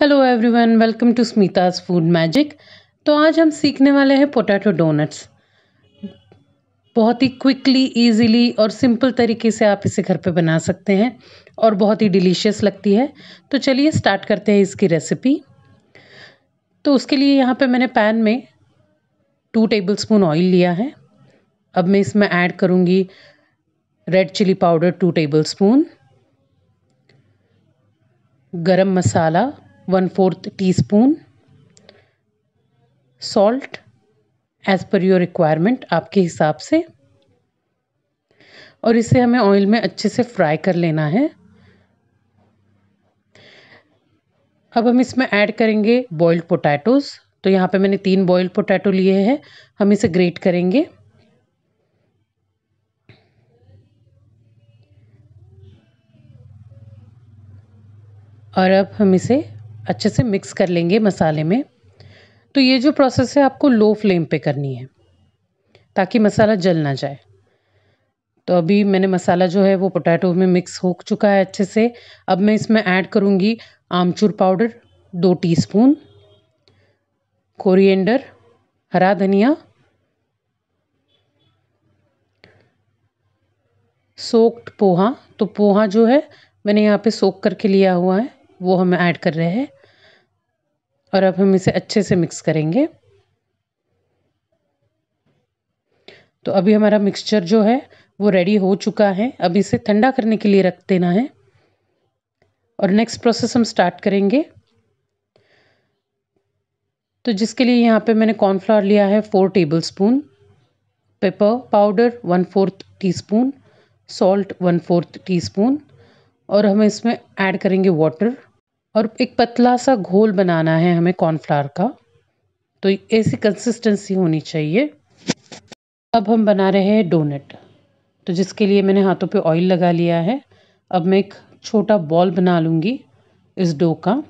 hello everyone welcome to Smita's food magic तो आज हम सीखने वाले हैं पोटैटो डोनट्स बहुत ही क्विकली इजीली और सिंपल तरीके से आप इसे घर पे बना सकते हैं और बहुत ही डिलीशियस लगती है तो चलिए स्टार्ट करते हैं इसकी रेसिपी तो उसके लिए यहाँ पे मैंने पैन में टू टेबल स्पून ऑयल लिया है अब मैं इसमें ऐड करूँगी red chilli powder two tablespoon garam masala one fourth teaspoon salt as per your requirement आपके हिसाब से और इसे हमें ऑयल में अच्छे से फ्राई कर लेना है अब हम इसमें ऐड करेंगे बॉइल्ड पोटैटोज़ तो यहाँ पे मैंने तीन बॉइल्ड पोटैटो लिए हैं हम इसे ग्रेट करेंगे और अब हम इसे अच्छे से मिक्स कर लेंगे मसाले में तो ये जो प्रोसेस है आपको लो फ्लेम पे करनी है ताकि मसाला जल ना जाए तो अभी मैंने मसाला जो है वो पोटैटो में मिक्स हो चुका है अच्छे से अब मैं इसमें ऐड करूँगी आमचूर पाउडर दो टीस्पून कोरिएंडर हरा धनिया सोक्ड पोहा तो पोहा जो है मैंने यहाँ पे सोक करके लिया हुआ है वो हम ऐड कर रहे हैं और अब हम इसे अच्छे से मिक्स करेंगे तो अभी हमारा मिक्सचर जो है वो रेडी हो चुका है अब इसे ठंडा करने के लिए रख देना है और नेक्स्ट प्रोसेस हम स्टार्ट करेंगे तो जिसके लिए यहाँ पे मैंने कॉर्नफ्लावर लिया है four tablespoon pepper powder one fourth teaspoon salt one fourth teaspoon और हम इसमें ऐड करेंगे वाटर और एक पतला सा घोल बनाना है हमें कॉर्नफ्लावर का तो ऐसी कंसिस्टेंसी होनी चाहिए अब हम बना रहे हैं डोनट तो जिसके लिए मैंने हाथों पे ऑयल लगा लिया है अब मैं एक छोटा बॉल बना लूँगी इस डो का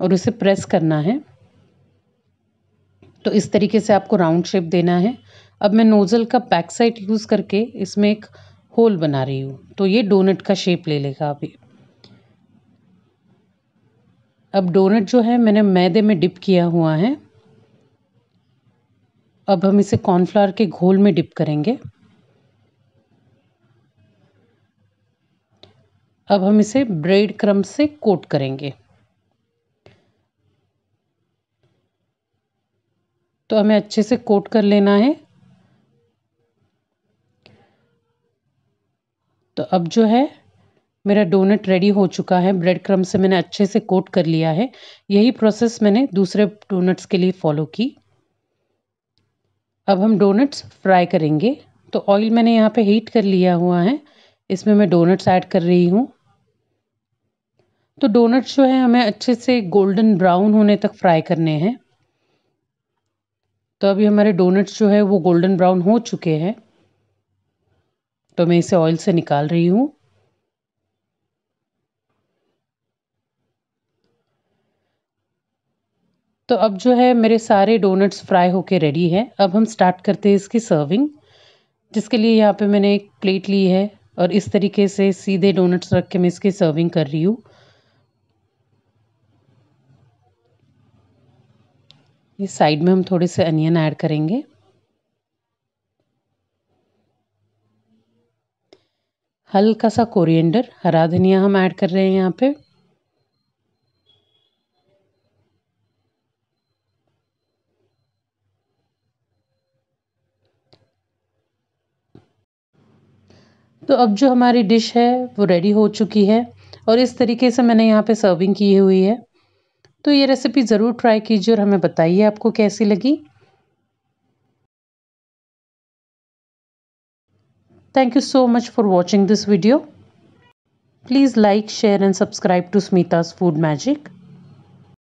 और उसे प्रेस करना है तो इस तरीके से आपको राउंड शेप देना है अब मैं नोज़ल का बैक साइड यूज़ करके इसमें एक होल बना रही हूँ तो ये डोनट का शेप ले लेगा अभी अब डोनट जो है मैंने मैदे में डिप किया हुआ है अब हम इसे कॉर्नफ्लावर के घोल में डिप करेंगे अब हम इसे ब्रेड क्रम से कोट करेंगे तो हमें अच्छे से कोट कर लेना है तो अब जो है मेरा डोनट रेडी हो चुका है ब्रेड क्रम से मैंने अच्छे से कोट कर लिया है यही प्रोसेस मैंने दूसरे डोनट्स के लिए फॉलो की अब हम डोनट्स फ्राई करेंगे तो ऑयल मैंने यहाँ पे हीट कर लिया हुआ है इसमें मैं डोनट्स ऐड कर रही हूँ तो डोनट्स जो है हमें अच्छे से गोल्डन ब्राउन होने तक फ्राई करने हैं तो अभी हमारे डोनट्स जो है वो गोल्डन ब्राउन हो चुके हैं तो मैं इसे ऑयल से निकाल रही हूँ तो अब जो है मेरे सारे डोनट्स फ्राई होके रेडी है अब हम स्टार्ट करते हैं इसकी सर्विंग जिसके लिए यहाँ पे मैंने एक प्लेट ली है और इस तरीके से सीधे डोनट्स रख के मैं इसकी सर्विंग कर रही हूँ ये साइड में हम थोड़े से अनियन ऐड करेंगे हल्का सा कोरिएंडर हरा धनिया हम ऐड कर रहे हैं यहाँ पे तो अब जो हमारी डिश है वो रेडी हो चुकी है और इस तरीके से मैंने यहाँ पे सर्विंग की हुई है तो ये रेसिपी ज़रूर ट्राई कीजिए और हमें बताइए आपको कैसी लगी thank you so much for watching this video please like share and subscribe to Smita's food magic